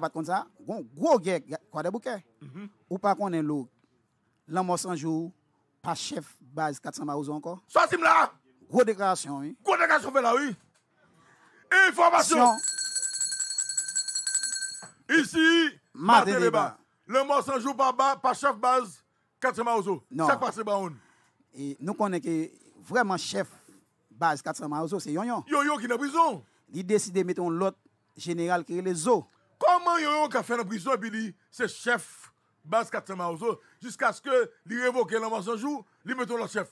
pas comme ça gon Gros guerrier quoi de bouquet. Mhm. Ou pas qu'on est konen Le lan sans jour, pas chef base, 400 maouz encore. sois là. la! Gros déclaration. oui. Gros déclaration, fait la, oui. Information. Ici, Débat. Le sans sans pas pas pas chef base 400 maouz Non. Ça pa se ba on. chef base, 400 maouz c'est yon yon yon. Yon qui est en prison. de mettre un lot général qui est les zo. Comment y'a yon fait la prison et puis dit, c'est chef base 400 jusqu'à ce que lui révoque l'envoi sans jour, lui mette le chef.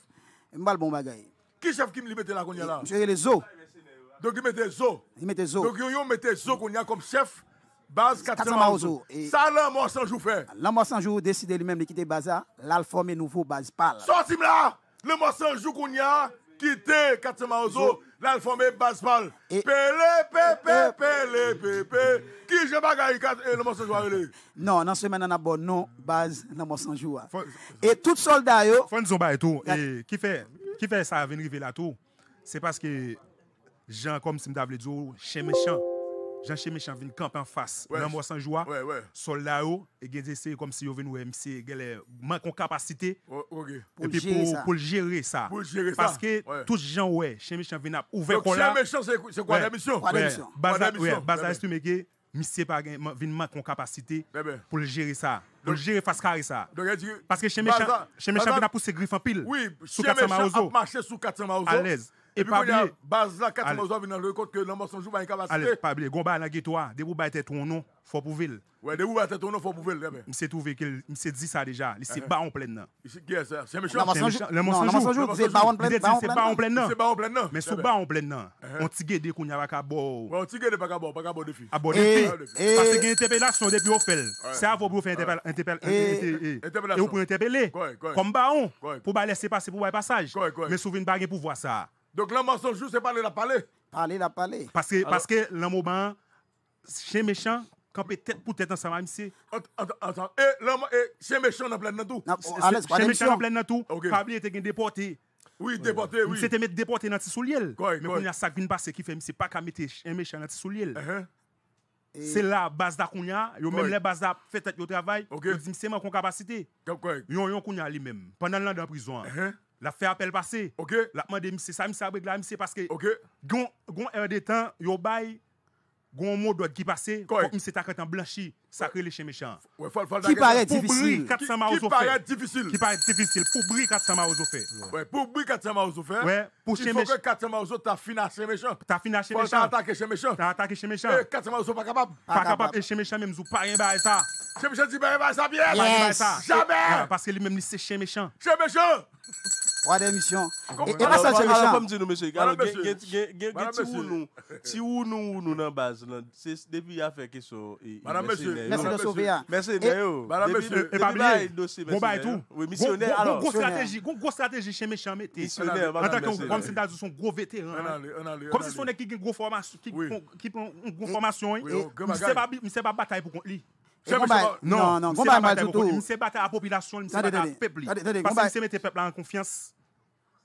Mal bon bagaille. Qui chef qui me mettait la cogna là Monsieur les Zo. Ah, hein. Donc il mettait Zo. Il mettait Zo. Donc il mettait Zo comme chef base 400 Salam Ça sans jour fait. L'envoi sans jour décide lui-même de quitter Baza, là il nouveau base pal. le là, l'envoi sans jour quitter 400 l'alphabet baseball. Pélé, pépé, pélé, pépé. Qui je bagaille euh, le Non, Non, dans ce moment, on a bon nom, base, dans sans jouer. Et tout soldat, yo. Fon Zomba et tout. Et qui fait, qui fait ça venir là tout? C'est parce que, Jean, comme si me dit, oh, chez méchant. Jean-Chez vient en face. Ouais. moi sans joie. et ils comme si ils venaient capacité. Pour gérer ça. Parce que tous les gens, ouais, Chez vient ouvert Donc, c'est quoi la mission Quoi la mission Monsieur en capacité oh, pour gérer ça. Pour gérer face carré ça. Parce que Chez vient ses griffe en pile. Oui, sous 400 sous 400 et, et il pas oublier. Base là, 4 mois, dans le record que l'ambassade joue jour, il capacité. Allez, pas oublier. Gomba à la guétoire, debout, vous tête ton nom, faut prouver. Ouais, debout, vous tête ton nom, faut prouver. Je eh ben. suis trouvé qu'il s'est dit ça déjà. Il s'est eh, eh. bas en pleine. C'est méchant. Le mensonge joue. c'est bas en pleine. C'est bas en pleine. C'est bas en pleine. Mais sous bas en pleine, on t'a guédé qu'on y a pas On t'y guédé pas bon, pas bon défi. de bon Parce qu'il y a une interpellation depuis au fait. C'est à vous pour faire interpellation. Et vous pouvez interpeller. Comme baron, pour laisser passer, pour passer passage. Mais souvent, pas voir ça. Donc le mensonge, c'est parler la parler. Parler la parler. Parce que, parce que le moment, chez méchant, quand peut-être pour tête ensemble, monsieur. Attends, attends. Et, là, et chez méchant, dans pleine plein de tout. Chez méchant, dans pleine plein de tout. Pas était déporté. Oui, déporté, oui. C'était mettre déporté dans le souliel. Mais y a ça qui vient passer qui fait, c'est pas qu'à mettre un méchant dans le souliel. Uh-huh. C'est la base d'Akounia, yo même les bases d'a fait tête au travail, okay. yo dit c'est ma capacité. Yo y a lui-même pendant l'an la prison. Uh-huh. La fait appel passé. OK. La demandé c'est ça, c'est Abreg là, monsieur parce que OK. Gon gon heure de temps, yo bail gon mot doit qui passé, c'est ta en blanchi, sacré les chez méchants. Ouais, fal, Qui paraît difficile. Qui paraît difficile. Qui paraît difficile pour bri 400 maos fait. Ouais, pour bri 400 maos fait. Ouais, pour chez méchants. Il faut que 400 maos t'as financé méchant. T'as financé méchant. T'as attaqué chez méchant. T'as attaqué chez méchant. 400 eh, maos pas capable. Pas capable et chez méchant même ou pas rien bail ça. Chez pas rien bail ça bien. Jamais. Parce que lui même c'est chez méchant. Chez méchant. Trois émissions. Et ça, c'est méchant. dit, nous, monsieur, alors, si ou nous, nous, dans base, c'est depuis qu'il a fait question. Madame, monsieur, merci de sauver. Merci, Madame, monsieur, et pas Bon, bah, tout. Oui, missionnaire, alors. Grosse stratégie, grosse stratégie chez méchant, mettez. Missionnaire, madame. Comme c'est un gros vétéran. Hein. Comme si son équipe qui a une grosse formation, qui hein. prend une oh, grosse formation, mais c'est pas bataille pour contre lui. Bah, non, non, non. Je bats à la population, je bats à la peuple. Parce que je bah, mets peuple en confiance.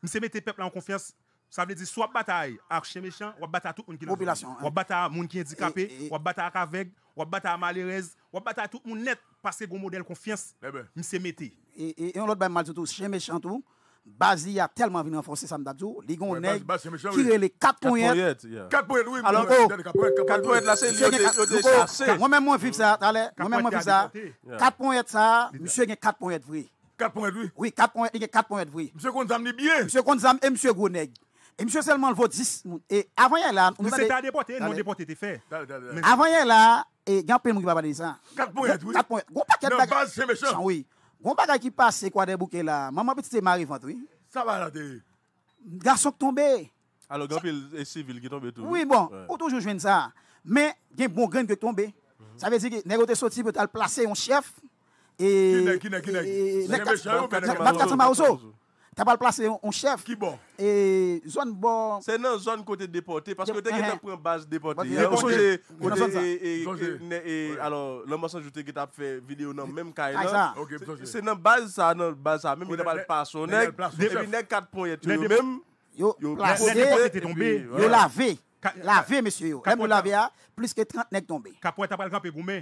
Je mets peuple en confiance. Ça veut dire soit bataille à méchant, ou bataille à tout le monde qui est population. Hein. Ou bataille à monde qui est handicapé, ou bataille à aveugle, ou bataille à malheureuse, ou bataille à tout le monde net parce que mon modèle confiance, je eh ben. mets. Et on l'autre bah, mal tout chien méchant tout. Bazi a tellement venu renforcer Sam Dadjou. Ligon Neg, tirer les 4 points. 4 points, oui. Alors, 4 points, là, c'est le oh, Moi-même, moi, vive ça. Moi-même, moi, vive ça. 4 points, ça. Monsieur, il 4 points, vrai. 4 points, oui. Oui, 4 points, il y a 4 points, vrai. Monsieur Konzam, il bien. Monsieur Konzam et Monsieur Goneg. Et monsieur seulement le vote 10. Et avant, il y a Nous c'était à déporter, non déporter, t'es fait. Avant, il y a là, et il y a un peu de monde qui va parler ça. 4 points, oui. 4 points. Gros paquet de base, c'est méchant. Oui. Bon bagay qui passe quoi des bouquets là. Maman petite c'est mariée Ça va là t'es. Garçon tombé. Alors y pile civil qui tombe, tout. Oui bon, on on toujours joindre ça. Mais il y a un bon grain qui tombe. Mhm. Ça veut dire que tu te sorti pour t'al placer un chef et qui qui qui qui. Tu pas pas place un chef. Qui bon Et zone bon. C'est dans zone côté déporté parce que tu eh, eh. pris une base déportée. alors, le mensonge que tu as fait vidéo dans même cas. Ah, c'est dans base ça, dans base ça. Même il n'a pas passé. Depuis 4 points, tu même. Yo yo lavé. Lavé, monsieur. Même plus que 30 nègres tombés. tu pas le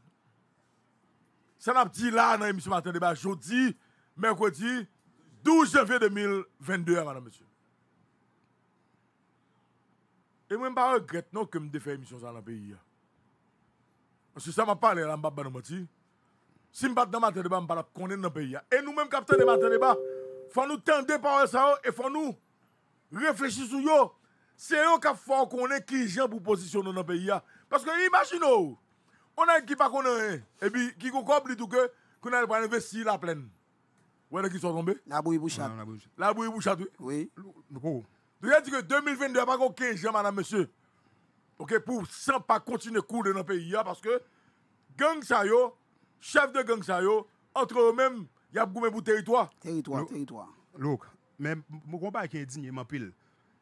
Ça n'a dit là dans l'émission Matin Débat, jeudi, mercredi 12 janvier 2022, hein, madame, monsieur. Et moi, je ne regrette non que je fais émission dans le pays. Hein. Parce que ça m'a parlé, là, je ne pas Si je ne dans Matin je ne pas connaître dans le pays. Hein. Et nous-mêmes, capitaine de Matin il faut nous tendre par ça et faut nous réfléchir sur eux. C'est eux qui font qu'on est qui pour positionner dans le pays. Parce que imaginez on a qui pas connaît. Hein. Et puis, qui compris tout que, qu'on a investi la plaine. Où est-ce qu'ils sont tombés La bouille bouchard. La bouille bouchard, oui. Oui. Tu as dit que 2022, il n'y a pas 15 jours, madame, monsieur. Ok, pour sans pas continuer à courir dans le pays, parce que gang ça chef de gang ça entre eux-mêmes, il y a beaucoup pour territoire. Territoire, territoire. Look, mais mon combat qui est digne, m'en pile.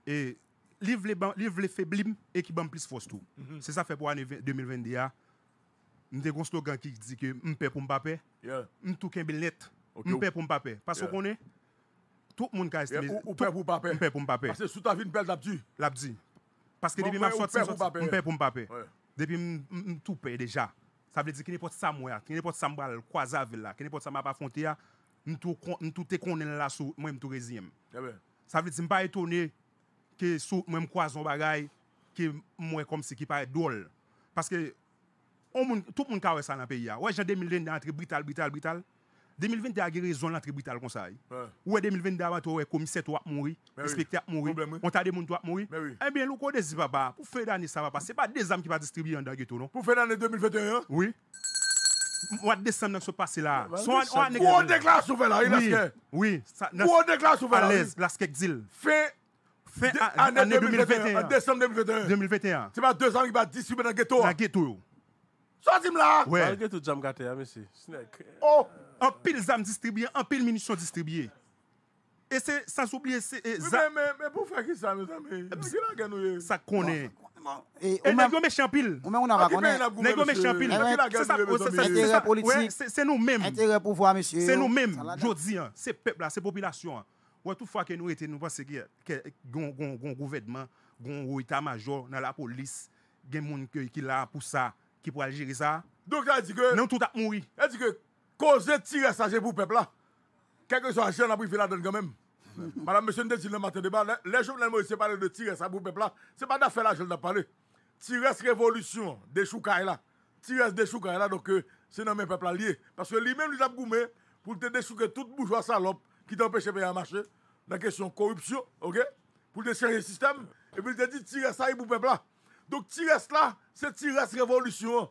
Et livre les faibles et qui ban plus force tout. Mhm. C'est ça fait pour l'année 2022. m de gonslo gankik di ke m pe pou m pape, m tou ken bil let, m pe pou m pape. Paso konen, tout moun ka este, m pe pou m pape. Paso sou ta vi m pel labdi? Labdi. Paske depi m ap soti, m pe pou m pape. Depi m tou pe deja. Sa vle di ki ne pot sa mwe, ki ne pot sa mwe al kwa za vil la, ki ne pot sa mwe pa fonte ya, m tou te konen la sou mwen m tou rezi yem. Sa vle di m pa etone ke sou mwen m kwa zon bagay ki mwe kom se ki pa et dole. Paske... tout le monde a ça dans le pays. Ouais, j'ai 2020 entré brutal, brutal, brutal. 2020 a guérison l'entrée brutal comme ça. Ouais, 2020 avant toi, commissaire toi mourir, ben inspecteur mourir, on t'a des monde toi morts. Eh bien, le code des papa, pour faire l'année ça va pas. n'est pas des âmes qui va distribuer dans ghetto non. Pour faire l'année 2021 Oui. Moi, de décembre se passé là. Où on déclare souvel là, il a Oui, Où on déclare souvel là À l'aise, là ce qu'il Fin fin année 2021. En décembre 2021. 2021. C'est pas deux ans qui va distribuer dans ghetto. Dans ghetto. Soit tout, hein, Oh, en pile zam distribué, en pile munitions distribuées. Et c'est sans oublier. c'est eh, mais, pour faire ça, mes amis eh, Ça connaît. Et méchant pile. On a ah, méchant pile. Ah, c'est ça, C'est nous-mêmes. C'est nous-mêmes. Jodi, hein. c'est peuple, c'est population. Hein. Ouais, toute fois que nous étions, nous qu'il y un gouvernement, un état-major dans la police, il a qui pour ça qui pourra gérer ça. Donc, dit que. Non, tout a mouru. Elle dit que, cause tirer ça, c'est pour le peuple là. Quel que soit la chaîne, on la donne quand même. Madame, monsieur, nous dit le matin débat, les journalistes pas parlent de tirer ça pour le peuple là. C'est pas d'affaire là, je l'ai parlé. Tirer révolution des choukaï là. Tirer des choukaï là, donc euh, c'est dans mes peuples alliés. Parce que lui-même, il a goûté pour te déchouquer toute bourgeois salope qui t'empêche de faire marcher. La question corruption, ok? Pour te changer le système. Et puis il te dit, tirer ça pour le peuple là. Donc, restes là, c'est reste révolution.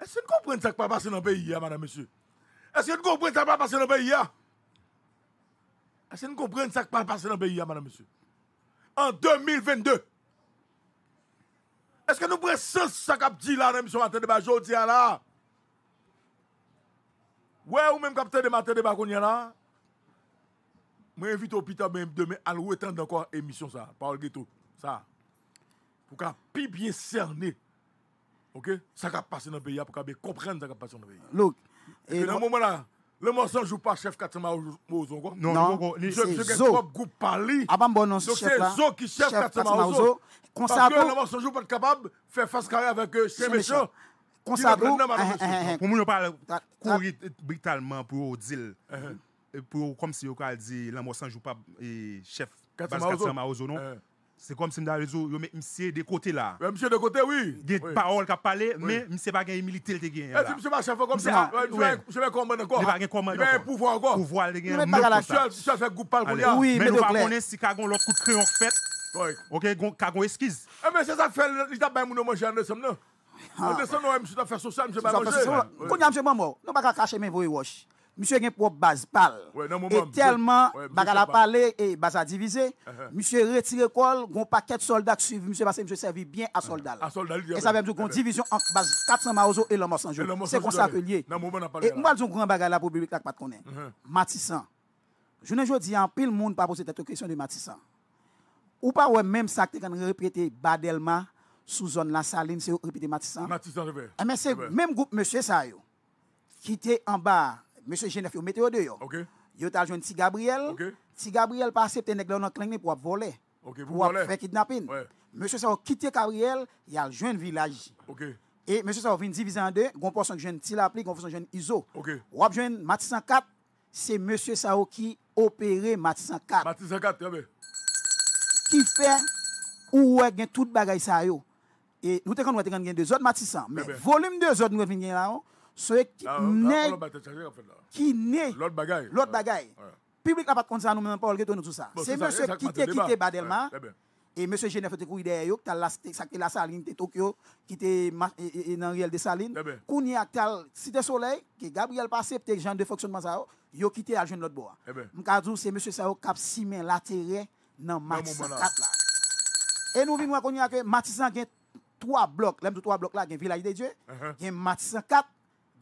Est-ce que vous comprenez ce qui pas passer dans le pays, hein, madame, monsieur Est-ce que vous comprenez ce qui pas passer dans le pays hein? Est-ce que vous comprenez ce qui pas passer dans le pays, hein, madame, monsieur En 2022. Est-ce que nous prenons sens ça qu'a dit là, même sur de débat, aujourd'hui là Ouais, ou même capteur de matin de qu'on y a là Moi, invite au pita demain à l'ouétendre encore émission ça, parole ghetto, ça pour qu'on puisse bien cerner OK ça qui passer dans le pays pour comprendre dans le pays Look et, eh, dans le moment là le mensonge joue pas chef 400 Non, non, c'est Zo. groupe parli. Avant ah, bon chef c'est Zo qui chef 400 Parce que le pas capable de faire face carré avec eux, méchant. Eh, eh, pour je courir brutalement pour pour comme si on dit, le joue pas chef c'est comme si je me monsieur de côté là. Monsieur de côté, oui. Il y a des paroles qui parlé, mais monsieur pas gagné militaire. Eh, monsieur pas chef comme ça. Je vais commander encore. Il pas gagné commande. Il pouvoir encore. Pouvoir le gagner. as fait groupe parle Oui, mais nous pas connaître si Kagon l'autre coup de crayon fait. OK, Kagon esquise. Eh, mais c'est ça fait il t'a pas mon manger en décembre non. En décembre, ah. monsieur t'a fait social, monsieur pas manger. Quand il y a monsieur maman, non pas cacher mes voix wash. Monsieur a propre base parle Ouais, et tellement, ouais, a parlé et base a divisé. Uh -huh. Monsieur retire col, gon paquet de soldats qui suivent. Monsieur passé, monsieur servi bien à soldats. soldat, et ça veut dire une division entre base 400 Maozo et l'homme sans C'est comme ça que lié. Et moi, je grand bagal pour le public qui ne connait Matissan. Je ne dis en pile monde pas poser cette question de Matissan. Ou pas ouais même ça que tu répéter Badelma sous zone la saline, c'est répéter Matissan. Matissan, eh, Mais c'est même groupe monsieur ça qui était en bas Monsieur Genève, vous mettez au deux. OK. Yo t'a joint si Gabriel. OK. Si Gabriel pas accepté nèg là dans clan pour voler. OK, pour faire kidnapping. Ouais. Monsieur ça quitté Gabriel, il a jeune village. OK. Et monsieur ça vient diviser en deux, gon portion jeune Tilapli, gon portion jeune Iso. OK. Ou joint Mat 104, c'est monsieur ça oh, qui opéré Matissan 4. Matissan 4, très bien. Qui fait ou ouais gain toute bagaille ça yo. Et nous te quand nous te gain deux autres Matissan, mais volume deux autres nous gain là. haut. Oh. Ah, ah, n'est ah, Qui n'est L'autre bagaille L'autre bagaille public n'a pas compte ça nous même pas on tout ça c'est monsieur qui était quitté Badelma et monsieur Genève était couille derrière qui la ça la saline de Tokyo qui était dans réel de saline kouni a tal cité soleil que Gabriel passé peut genre de fonctionnement ça yo quitté à jeune l'autre bois m'ka dire c'est monsieur ça cap simen l'intérêt dans match 4 là et nous venons qu'on que Matissan a trois blocs, l'aime trois blocs là, il y a Village des Dieux, il y a 4,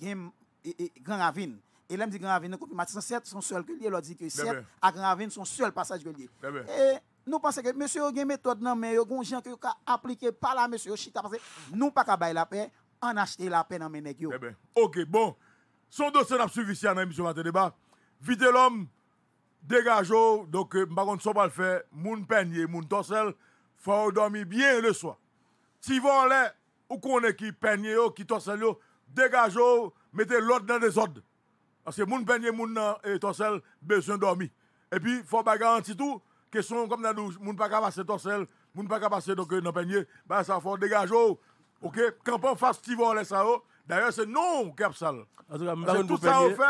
gen e, e, Grand Ravine. Et là, me dit Grand Ravine, Matisson 7, son seul que Il leur dit que 7 à Grand Ravine, son seul passage que lié. Et nous pensons que monsieur, il y a une méthode, mais il y a des gens qui appliqué par là, monsieur, chita, parce que nous pas qu'à la paix, en acheter la paix dans mes nègres. Ok, bon. Son dossier n'a suivi ici à l'émission Débat. Vite l'homme, dégagez Donc, je ne sais pas le faire. Moun peigne, moun torsel. Faut dormir bien le soir. Si vous voulez, ou qu'on est qui peigne, qui torsel, dégagez, mettez l'ordre dans les ordres. Parce que moun peigné moun et ont besoin dormir. Et puis faut pas garantir tout que sont comme dans nous moun pas passer torsel, moun pas passer donc euh, dans peigné, bah ça faut dégager. OK, campon face tivon les ça. Oh. D'ailleurs c'est non cap sale. Tout ça on fait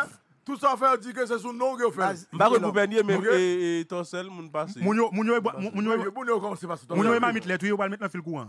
tout ça on fait dit que c'est son nom que fait. Bah pour peigné même et torsel moun passer. Moun yo moun yo moun yo comme c'est passer. Moun yo mamite les tuyaux pas mettre dans fil courant.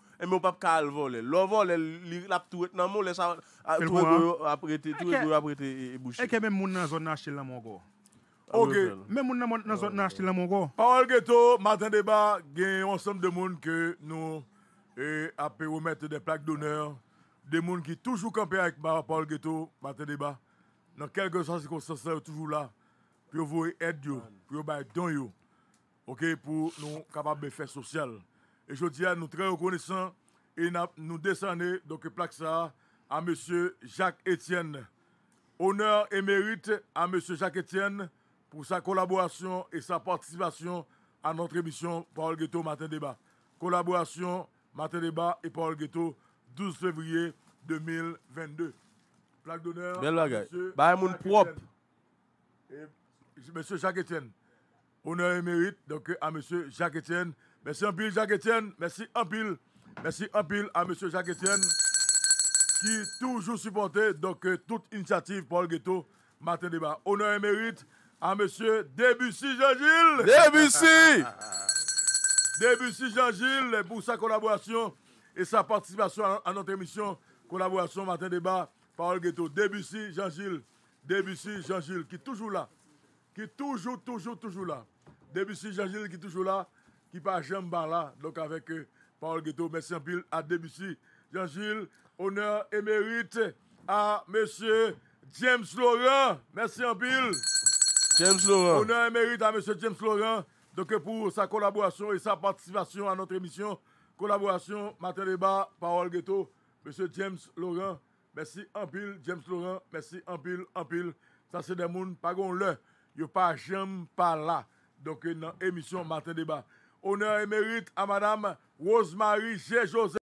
E mwen pap kal vol e, lo vol e, li lap tou et nan moun, lè sa tou yo e aprete, e tou yo e aprete e bouchi. Eke mwen moun nan zon nan chile nan moun gwo? Ok, mwen moun nan zon nan chile nan moun gwo? Paul Ghetto, maten deba, gen yon son de moun ke nou e apè ou mette de plak doner, de moun ki toujou kampè ak bar Paul Ghetto, maten deba, nan kelke sansi kon sasè yo toujou la, pyo vou e ed yo, pyo bay don yo, ok, pou nou kapab befe sosyal. Et je dis à nous très reconnaissants et nous descendons, donc plaque ça, à M. Jacques Étienne. Honneur et mérite à M. Jacques Étienne pour sa collaboration et sa participation à notre émission Paul Ghetto Matin Débat. Collaboration Matin Débat et Paul Ghetto 12 février 2022. Plaque d'honneur. Belle bah, propre. M. Jacques Étienne. Honneur et mérite donc à M. Jacques Étienne Merci un pile, Jacques Etienne. Merci un pile. Merci un pile à M. Jacques Etienne qui toujours supporté donc euh, toute initiative Paul Ghetto, matin Débat. Honneur et mérite à M. Debussy Jean-Gilles. Debussy Debussy Jean-Gilles pour sa collaboration et sa participation à, notre émission Collaboration matin Débat, Paul Ghetto. Debussy Jean-Gilles. Debussy Jean-Gilles qui est toujours là. Qui est toujours, toujours, toujours là. Debussy Jean-Gilles qui est toujours là qui pas jamais là, donc avec euh, Paul Ghetto, merci en pile à Debussy. Jean-Gilles, honneur et mérite à monsieur James Laurent. Merci en pile. James Laurent. Honneur et mérite à monsieur James Laurent. Donc euh, pour sa collaboration et sa participation à notre émission. Collaboration, matin débat, Paul ghetto. Monsieur James Laurent, merci en pile. James Laurent, merci en pile, en pile. Ça c'est des mouns, pas gon le. je pas jamais par là. Donc euh, dans émission matin débat honneur et mérite à Madame Rosemary G. Joseph.